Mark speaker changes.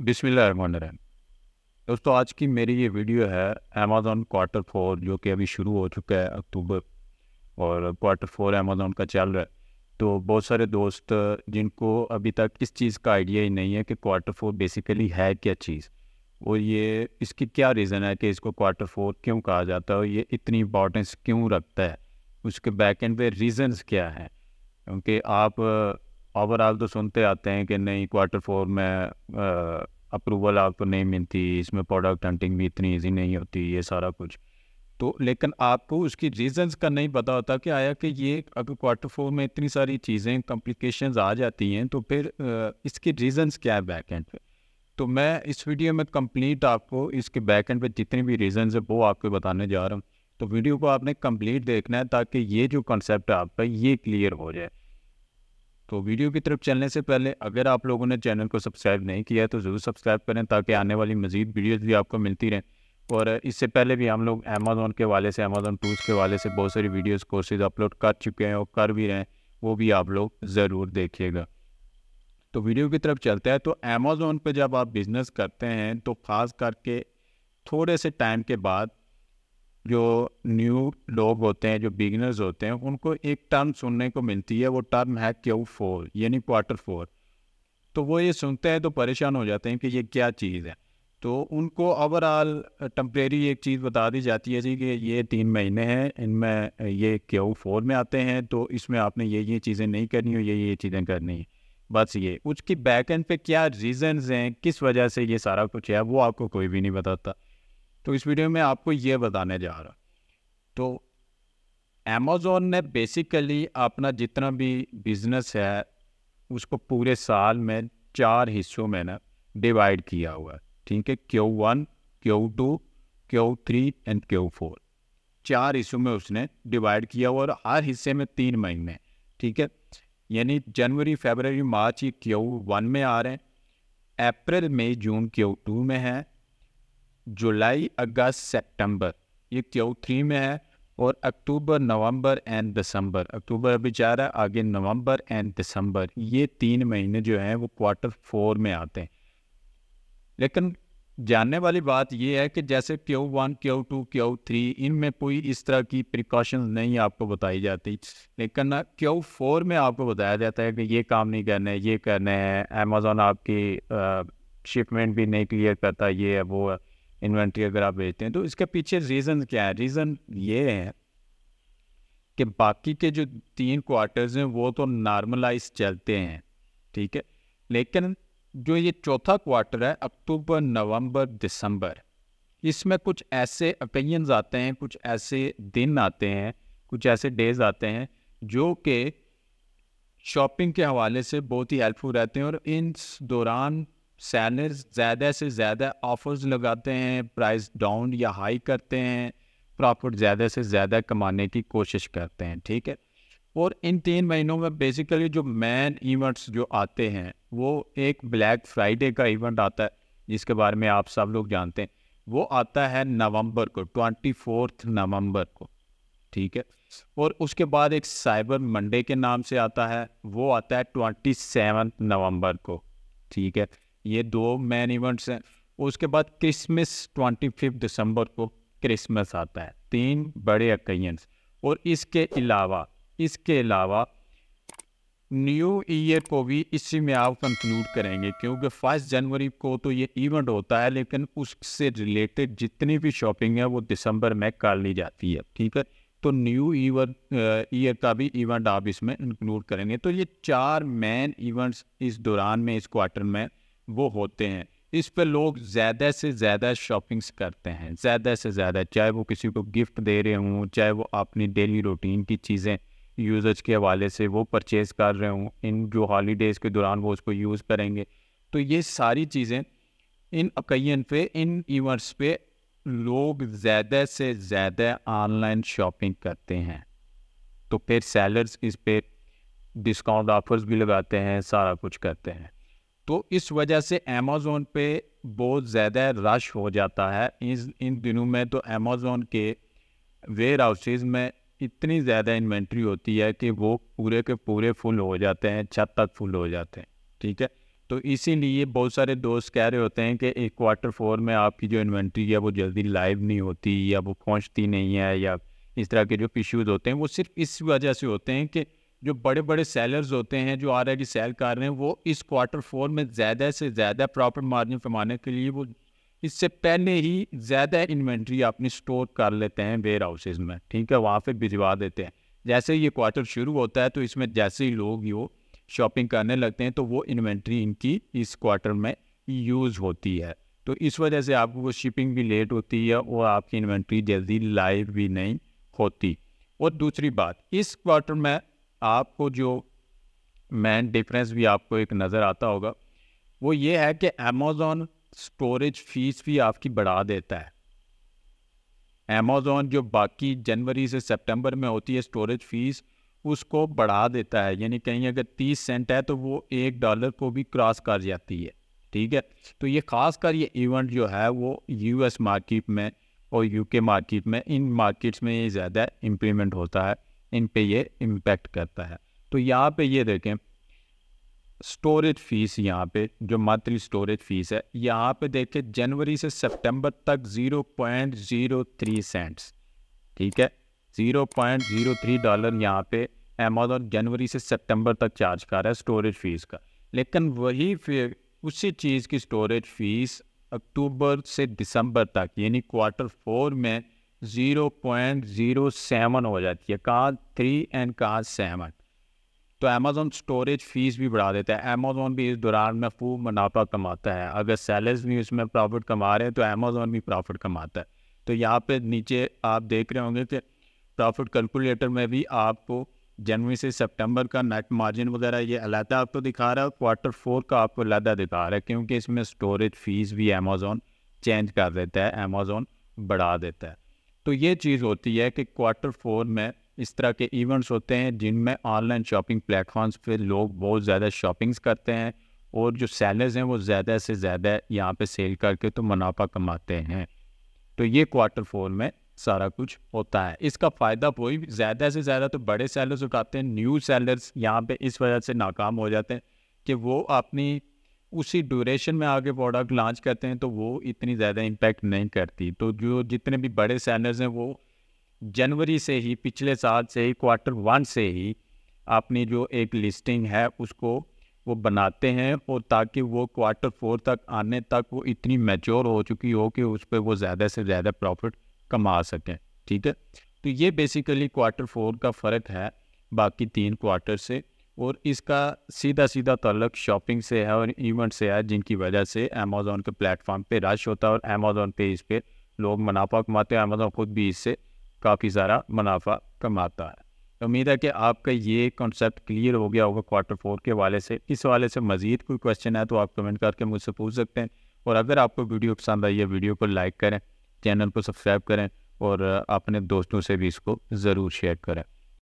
Speaker 1: बिस्मिल्लाहमान दोस्तों आज की मेरी ये वीडियो है अमेजोन क्वार्टर फोर जो कि अभी शुरू हो चुका है अक्टूबर और क्वार्टर फोर अमेजोन का चल रहा है तो बहुत सारे दोस्त जिनको अभी तक इस चीज़ का आइडिया ही नहीं है कि क्वार्टर फोर बेसिकली है क्या चीज़ और ये इसकी क्या रीज़न है कि इसको क्वार्टर फोर क्यों कहा जाता है और ये इतनी इम्पोर्टेंस क्यों रखता है उसके बैक एंड पे रीज़न्स क्या हैं क्योंकि आप ओवरऑल तो सुनते आते हैं कि नहीं क्वार्टर फोर में अप्रूवल आपको नहीं मिलती इसमें प्रोडक्ट हंटिंग भी इतनी ईजी नहीं होती ये सारा कुछ तो लेकिन आपको उसकी रीजंस का नहीं पता होता कि आया कि ये अगर क्वार्टर फोर में इतनी सारी चीज़ें कॉम्प्लिकेशन आ जाती हैं तो फिर इसके रीजंस क्या है बैक एंड पे तो मैं इस वीडियो में कंप्लीट आपको इसके बैक एंड पे जितने भी रीजंस है वो आपको बताने जा रहा हूँ तो वीडियो को आपने कंप्लीट देखना है ताकि ये जो कंसेप्ट है आपका ये क्लियर हो जाए तो वीडियो की तरफ चलने से पहले अगर आप लोगों ने चैनल को सब्सक्राइब नहीं किया है तो ज़रूर सब्सक्राइब करें ताकि आने वाली मज़ीद वीडियोज़ भी आपको मिलती रहें और इससे पहले भी हम लोग अमेज़ोन के वाले से अमेज़ोन टूल्स के वाले से बहुत सारी वीडियोज़ कोर्सेज अपलोड कर चुके हैं और कर भी रहे हैं वो भी आप लोग ज़रूर देखिएगा तो वीडियो की तरफ चलता है तो अमेज़ोन पर जब आप बिज़नेस करते हैं तो ख़ास करके थोड़े से टाइम के बाद जो न्यू लोग होते हैं जो बिगिनर्स होते हैं उनको एक टर्म सुनने को मिलती है वो टर्म है क्यू फोर यानी क्वार्टर फोर तो वो ये सुनते हैं तो परेशान हो जाते हैं कि ये क्या चीज़ है तो उनको ओवरऑल टम्प्रेरी एक चीज़ बता दी जाती है जी कि ये तीन महीने हैं इनमें ये क्यू फोर में आते हैं तो इसमें आपने ये ये चीज़ें नहीं करनी और ये ये चीज़ें करनी है बस ये उसकी बैक एंड पे क्या रीज़न्स हैं किस वजह से ये सारा कुछ है वो आपको कोई भी नहीं बताता तो इस वीडियो में आपको ये बताने जा रहा तो अमेज़ोन ने बेसिकली अपना जितना भी बिज़नेस है उसको पूरे साल में चार हिस्सों में ना डिवाइड किया हुआ है ठीक है Q one Q two Q three and Q four चार हिस्सों में उसने डिवाइड किया हुआ और हर हिस्से में तीन महीने ठीक है यानी जनवरी फरवरी मार्च ये क्यू वन में आ रहे हैं अप्रैल मई जून क्यू टू में है जुलाई अगस्त सितंबर ये क्यू थ्री में है और अक्टूबर नवंबर एंड दिसंबर अक्टूबर अभी जा रहा है आगे नवंबर एंड दिसंबर ये तीन महीने जो हैं वो क्वार्टर फोर में आते हैं लेकिन जानने वाली बात यह है कि जैसे Q one Q two Q three इनमें कोई इस तरह की प्रिकॉशन नहीं आपको बताई जाती लेकिन क्यू फोर में आपको बताया जाता है कि ये काम नहीं करना है ये करना है अमेज़ोन आपकी शिपमेंट भी नहीं क्लियर करता ये है वो है इन्वेंट्री अगर आप बेचते हैं तो इसके पीछे रीज़न क्या है रीज़न ये है कि बाकी के जो तीन क्वार्टर्स हैं वो तो नॉर्मलाइज चलते हैं ठीक है लेकिन जो ये चौथा क्वार्टर है अक्टूबर नवंबर दिसंबर इसमें कुछ ऐसे ओपिनियंस आते हैं कुछ ऐसे दिन आते हैं कुछ ऐसे डेज आते हैं जो कि शॉपिंग के हवाले से बहुत ही हेल्पफुल रहते हैं और इन दौरान सेलर्स ज़्यादा से ज़्यादा ऑफर्स लगाते हैं प्राइस डाउन या हाई करते हैं प्रॉफिट ज़्यादा से ज़्यादा कमाने की कोशिश करते हैं ठीक है और इन तीन महीनों में बेसिकली जो मेन इवेंट्स जो आते हैं वो एक ब्लैक फ्राइडे का इवेंट आता है जिसके बारे में आप सब लोग जानते हैं वो आता है नवंबर को ट्वेंटी फोर्थ नवम्बर को ठीक है और उसके बाद एक साइबर मंडे के नाम से आता है वो आता है ट्वेंटी सेवन नवम्बर को ठीक है ये दो मेन इवेंट्स हैं उसके बाद क्रिसमस ट्वेंटी फिफ्थ दिसंबर को क्रिसमस आता है तीन बड़े अकेजन्स और इसके अलावा इसके अलावा न्यू ईयर को भी इसी में आप कंक्लूड करेंगे क्योंकि फर्स्ट जनवरी को तो ये इवेंट होता है लेकिन उससे रिलेटेड जितनी भी शॉपिंग है वो दिसंबर में कर ली जाती है ठीक है तो न्यू ईयर ईयर का भी इवेंट आप इसमें इंक्लूड करेंगे तो ये चार मेन इवेंट्स इस दौरान में इस क्वार्टर में वो होते हैं इस पर लोग ज़्यादा से ज़्यादा शॉपिंग्स करते हैं ज़्यादा से ज़्यादा चाहे वो किसी को गिफ्ट दे रहे हों चाहे वो अपनी डेली रूटीन की चीज़ें यूजर्स के हवाले से वो परचेज़ कर रहे हों इन जो हॉलीडेज़ के दौरान वो उसको यूज़ करेंगे तो ये सारी चीज़ें इन अकैन पे इन इवेंट्स पे लोग ज़्यादा से ज़्यादा ऑनलाइन शॉपिंग करते हैं तो फिर सेलर्स इस पर डिस्काउंट ऑफर्स भी लगाते हैं सारा कुछ करते हैं तो इस वजह से अमेज़ोन पे बहुत ज़्यादा रश हो जाता है इस इन दिनों में तो अमेज़ोन के वेयर हाउसेज में इतनी ज़्यादा इन्वेंट्री होती है कि वो पूरे के पूरे फुल हो जाते हैं छत तक फुल हो जाते हैं ठीक है तो इसीलिए बहुत सारे दोस्त कह रहे होते हैं कि एक क्वार्टर फोर में आपकी जो इन्वेंट्री है वो जल्दी लाइव नहीं होती या वो पहुंचती नहीं है या इस तरह के जो इश्यूज़ होते हैं वो सिर्फ इस वजह से होते हैं कि जो बड़े बड़े सेलर्स होते हैं जो ऑलरेडी सेल कर रहे हैं वो इस क्वार्टर फोर में ज़्यादा से ज़्यादा प्रॉफिट मार्जिन कमाने के लिए वो इससे पहले ही ज़्यादा इन्वेंट्री अपनी स्टोर कर लेते हैं वेयर हाउसेज में ठीक है वहाँ पर भिजवा देते हैं जैसे ये क्वार्टर शुरू होता है तो इसमें जैसे ही लोग यो शॉपिंग करने लगते हैं तो वो इन्वेंट्री इनकी इस क्वार्टर में यूज़ होती है तो इस वजह से आपको वो शिपिंग भी लेट होती है और आपकी इन्वेंट्री जल्दी लाइव भी नहीं होती और दूसरी बात इस क्वार्टर में आपको जो मेन डिफरेंस भी आपको एक नज़र आता होगा वो ये है कि अमेज़ोन स्टोरेज फ़ीस भी आपकी बढ़ा देता है अमेज़ोन जो बाकी जनवरी से सितंबर में होती है स्टोरेज फ़ीस उसको बढ़ा देता है यानी कहीं अगर तीस सेंट है तो वो एक डॉलर को भी क्रॉस कर जाती है ठीक है तो ये ख़ास कर ये इवेंट जो है वो यूएस मार्केट में और यूके मार्केट में इन मार्केट्स में ये ज़्यादा इम्प्लीमेंट होता है इन पे ये इम्पेक्ट करता है तो यहाँ पे ये देखें स्टोरेज फीस यहाँ पे जो मंथली स्टोरेज फीस है यहाँ पे देखें जनवरी से सितंबर तक 0.03 सेंट्स ठीक है 0.03 डॉलर यहाँ पे अमेजोन जनवरी से सितंबर तक चार्ज कर रहा है स्टोरेज फीस का लेकिन वही फिर उसी चीज़ की स्टोरेज फीस अक्टूबर से दिसंबर तक यानी क्वार्टर फोर में ज़ीरो पॉइंट ज़ीरो सेवन हो जाती है कार थ्री एंड कार सेवन तो अमेज़ोन स्टोरेज फ़ीस भी बढ़ा देता है अमेज़ोन भी इस दौरान में खूब मुनाफा कमाता है अगर सेलर्स भी इसमें प्रॉफिट कमा रहे हैं तो अमेज़ोन भी प्रॉफिट कमाता है तो यहाँ पे नीचे आप देख रहे होंगे कि प्रॉफिट कैलकुलेटर में भी आपको जनवरी से सितंबर का नेट मार्जिन वगैरह ये अलहदा आपको दिखा रहा है क्वार्टर फोर का आपको अलहदा दिखा रहा है क्योंकि इसमें स्टोरेज फ़ीस भी अमेज़ोन चेंज कर देता है अमेज़ोन बढ़ा देता है तो ये चीज़ होती है कि क्वार्टर फोर में इस तरह के इवेंट्स होते हैं जिनमें ऑनलाइन शॉपिंग प्लेटफॉर्म्स पे लोग बहुत ज़्यादा शॉपिंग्स करते हैं और जो सेलर्स हैं वो ज़्यादा से ज़्यादा यहाँ पे सेल करके तो मुनाफा कमाते हैं तो ये क्वार्टर फोर में सारा कुछ होता है इसका फ़ायदा कोई ज़्यादा से ज़्यादा तो बड़े सेलर्स उठाते हैं न्यू सेलर्स यहाँ पे इस वजह से नाकाम हो जाते हैं कि वो अपनी उसी ड्यूरेशन में आगे प्रोडक्ट लॉन्च करते हैं तो वो इतनी ज़्यादा इम्पैक्ट नहीं करती तो जो जितने भी बड़े सेलर्स हैं वो जनवरी से ही पिछले साल से ही क्वार्टर वन से ही अपनी जो एक लिस्टिंग है उसको वो बनाते हैं और ताकि वो क्वार्टर फोर तक आने तक वो इतनी मैच्योर हो चुकी हो कि उस पर वो ज़्यादा से ज़्यादा प्रॉफिट कमा सकें ठीक है तो ये बेसिकली क्वार्टर फोर का फ़र्क है बाकी तीन क्वार्टर से और इसका सीधा सीधा तल्लक शॉपिंग से है और इवेंट से है जिनकी वजह से अमेज़ोन के प्लेटफॉर्म पे रश होता है और अमेज़ोन पे इस पर लोग मुनाफा कमाते हैं अमेज़ोन ख़ुद भी इससे काफ़ी सारा मुनाफा कमाता है तो उम्मीद है कि आपका ये कॉन्सेप्ट क्लियर हो गया होगा क्वार्टर फोर के वाले से इस वाले से मज़ीद कोई क्वेश्चन है तो आप कमेंट करके मुझसे पूछ सकते हैं और अगर आपको वीडियो पसंद आई है वीडियो को लाइक करें चैनल को सब्सक्राइब करें और अपने दोस्तों से भी इसको ज़रूर शेयर करें